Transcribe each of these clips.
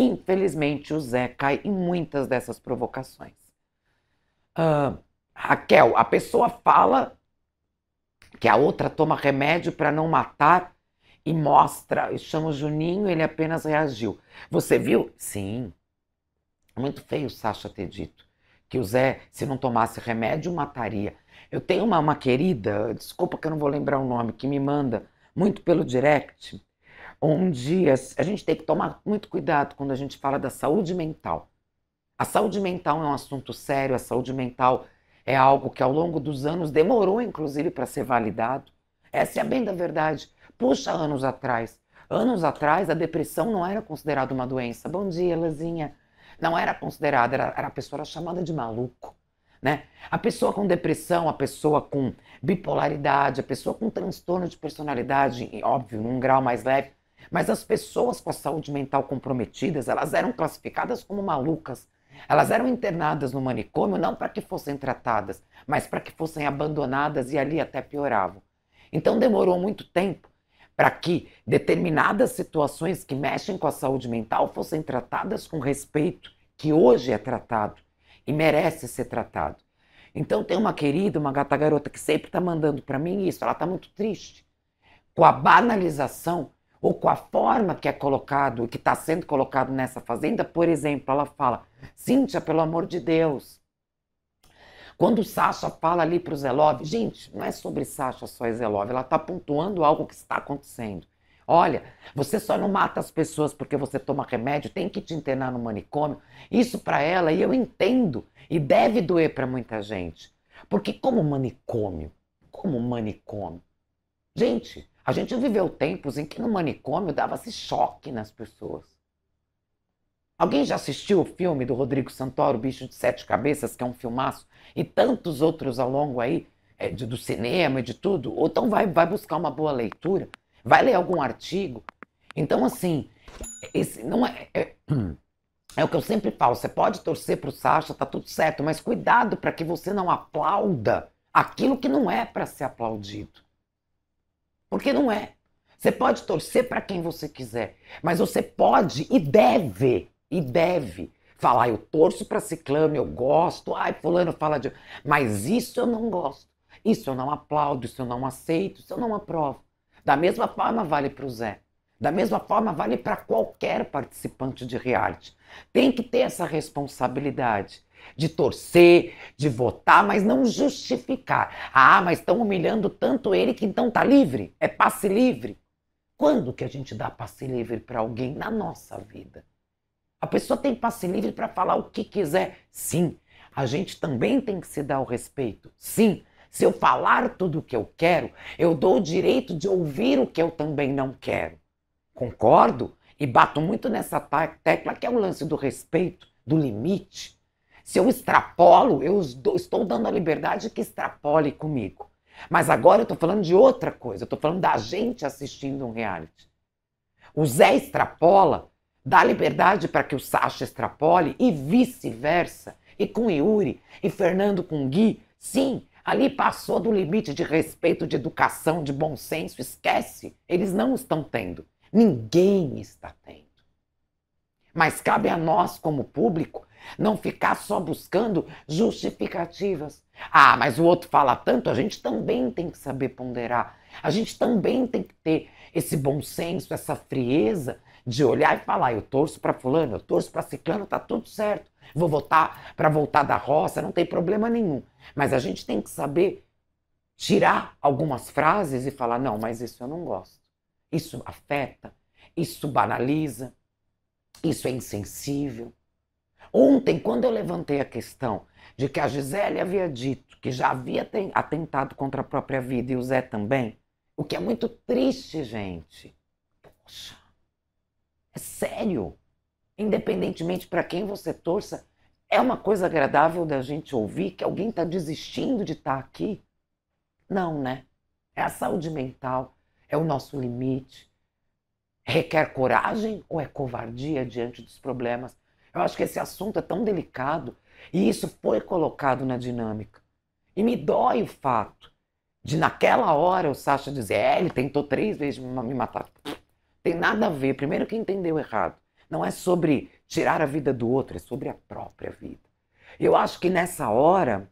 Infelizmente, o Zé cai em muitas dessas provocações. Uh, Raquel, a pessoa fala que a outra toma remédio para não matar e mostra, e chama o Juninho, ele apenas reagiu. Você viu? Sim. muito feio o Sasha ter dito que o Zé, se não tomasse remédio, mataria. Eu tenho uma, uma querida, desculpa que eu não vou lembrar o nome, que me manda muito pelo direct onde a gente tem que tomar muito cuidado quando a gente fala da saúde mental. A saúde mental é um assunto sério, a saúde mental é algo que ao longo dos anos demorou, inclusive, para ser validado. Essa é a bem da verdade. Puxa, anos atrás. Anos atrás, a depressão não era considerada uma doença. Bom dia, Lazinha. Não era considerada, era, era a pessoa era chamada de maluco. Né? A pessoa com depressão, a pessoa com bipolaridade, a pessoa com transtorno de personalidade, óbvio, num grau mais leve, mas as pessoas com a saúde mental comprometidas, elas eram classificadas como malucas. Elas eram internadas no manicômio não para que fossem tratadas, mas para que fossem abandonadas e ali até pioravam. Então demorou muito tempo para que determinadas situações que mexem com a saúde mental fossem tratadas com respeito, que hoje é tratado e merece ser tratado. Então tem uma querida, uma gata garota que sempre está mandando para mim isso, ela está muito triste com a banalização ou com a forma que é colocado, que está sendo colocado nessa fazenda, por exemplo, ela fala: Cíntia, pelo amor de Deus. Quando o Sasha fala ali para o Zelov, gente, não é sobre Sasha só e Zelov, ela está pontuando algo que está acontecendo. Olha, você só não mata as pessoas porque você toma remédio, tem que te internar no manicômio. Isso para ela, e eu entendo, e deve doer para muita gente. Porque como manicômio? Como manicômio? Gente, a gente viveu tempos em que no manicômio dava-se choque nas pessoas. Alguém já assistiu o filme do Rodrigo Santoro, Bicho de Sete Cabeças, que é um filmaço, e tantos outros ao longo aí, é, de, do cinema e de tudo? Ou então vai, vai buscar uma boa leitura, vai ler algum artigo. Então, assim, esse não é, é, é o que eu sempre falo: você pode torcer para o Sacha, tá tudo certo, mas cuidado para que você não aplauda aquilo que não é para ser aplaudido. Porque não é. Você pode torcer para quem você quiser, mas você pode e deve, e deve falar eu torço para ciclano, eu gosto, ai fulano fala de, mas isso eu não gosto. Isso eu não aplaudo, isso eu não aceito, isso eu não aprovo. Da mesma forma vale para o Zé. Da mesma forma vale para qualquer participante de reality. Tem que ter essa responsabilidade de torcer, de votar, mas não justificar. Ah, mas estão humilhando tanto ele que então tá livre, é passe livre. Quando que a gente dá passe livre para alguém na nossa vida? A pessoa tem passe livre para falar o que quiser. Sim, a gente também tem que se dar o respeito. Sim, se eu falar tudo o que eu quero, eu dou o direito de ouvir o que eu também não quero. Concordo e bato muito nessa tecla que é o lance do respeito, do limite. Se eu extrapolo, eu estou dando a liberdade que extrapole comigo. Mas agora eu estou falando de outra coisa, eu estou falando da gente assistindo um reality. O Zé extrapola, dá liberdade para que o Sasha extrapole e vice-versa. E com Yuri, e Fernando com Gui, sim, ali passou do limite de respeito, de educação, de bom senso, esquece. Eles não estão tendo. Ninguém está tendo. Mas cabe a nós, como público, não ficar só buscando justificativas. Ah, mas o outro fala tanto, a gente também tem que saber ponderar. A gente também tem que ter esse bom senso, essa frieza de olhar e falar: eu torço para fulano, eu torço para ciclano, tá tudo certo. Vou votar para voltar da roça, não tem problema nenhum. Mas a gente tem que saber tirar algumas frases e falar: não, mas isso eu não gosto. Isso afeta, isso banaliza, isso é insensível. Ontem, quando eu levantei a questão de que a Gisele havia dito que já havia atentado contra a própria vida e o Zé também, o que é muito triste, gente. Poxa, é sério. Independentemente para quem você torça, é uma coisa agradável da gente ouvir que alguém está desistindo de estar tá aqui? Não, né? É a saúde mental, é o nosso limite, requer coragem ou é covardia diante dos problemas? Eu acho que esse assunto é tão delicado e isso foi colocado na dinâmica. E me dói o fato de, naquela hora, o Sacha dizer: é, ele tentou três vezes me matar. Tem nada a ver. Primeiro, que entendeu errado. Não é sobre tirar a vida do outro, é sobre a própria vida. Eu acho que nessa hora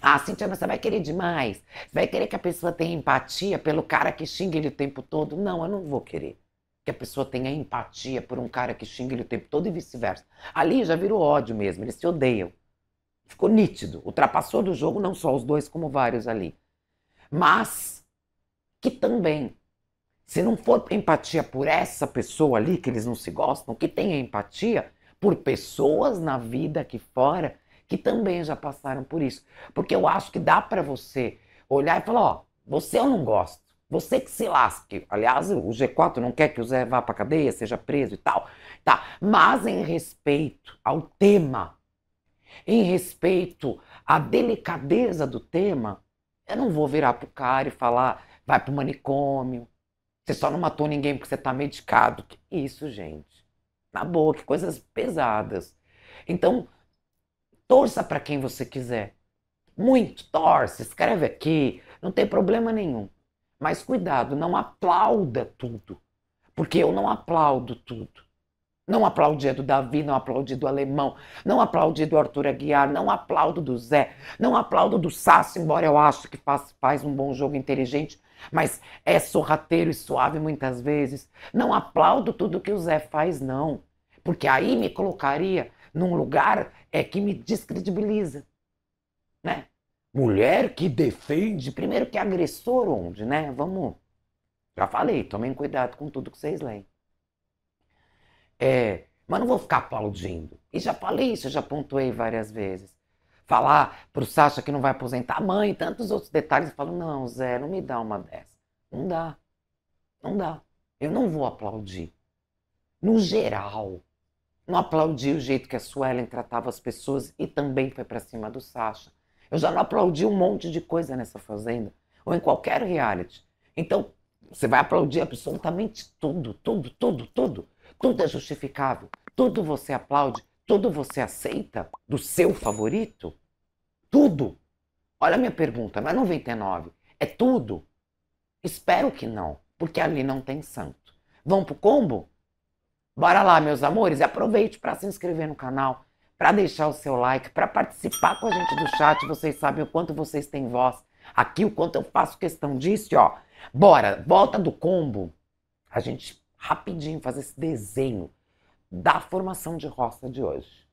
ah, Cintia, mas você vai querer demais. Você vai querer que a pessoa tenha empatia pelo cara que xinga ele o tempo todo? Não, eu não vou querer que a pessoa tenha empatia por um cara que xinga ele o tempo todo e vice-versa. Ali já virou ódio mesmo, eles se odeiam. Ficou nítido, ultrapassou do jogo não só os dois, como vários ali. Mas que também, se não for empatia por essa pessoa ali, que eles não se gostam, que tenha empatia por pessoas na vida aqui fora que também já passaram por isso. Porque eu acho que dá para você olhar e falar: ó, você eu não gosto, você que se lasque. Aliás, o G4 não quer que o Zé vá para cadeia, seja preso e tal. Tá. Mas em respeito ao tema, em respeito à delicadeza do tema, eu não vou virar pro cara e falar: vai pro manicômio, você só não matou ninguém porque você tá medicado. Que isso, gente. Na boa, que coisas pesadas. Então, Torça para quem você quiser. Muito, torce, escreve aqui, não tem problema nenhum. Mas cuidado, não aplauda tudo. Porque eu não aplaudo tudo. Não aplaudi do Davi, não aplaudi do Alemão, não aplaudi do Arthur Aguiar, não aplaudo do Zé, não aplaudo do Sasso, embora eu acho que faz, faz um bom jogo inteligente, mas é sorrateiro e suave muitas vezes. Não aplaudo tudo que o Zé faz, não, porque aí me colocaria num lugar é que me descredibiliza, né? Mulher que defende, primeiro que agressor onde, né? Vamos, já falei, tomem cuidado com tudo que vocês leem. É, mas não vou ficar aplaudindo. E já falei isso, já pontuei várias vezes. Falar pro Sasha que não vai aposentar a mãe, tantos outros detalhes, eu falo, não, Zé, não me dá uma dessa. Não dá. Não dá. Eu não vou aplaudir. No geral, não aplaudi o jeito que a Suelen tratava as pessoas e também foi para cima do Sasha. Eu já não aplaudi um monte de coisa nessa fazenda, ou em qualquer reality. Então, você vai aplaudir absolutamente tudo, tudo, tudo, tudo. Tudo é justificável. Tudo você aplaude, tudo você aceita do seu favorito. Tudo. Olha a minha pergunta, não é 99, é tudo? Espero que não, porque ali não tem santo. Vão pro combo? Bora lá, meus amores, aproveite para se inscrever no canal, para deixar o seu like, para participar com a gente do chat. Vocês sabem o quanto vocês têm voz aqui, o quanto eu faço questão disso, ó. Bora, volta do combo. A gente rapidinho faz esse desenho da formação de roça de hoje.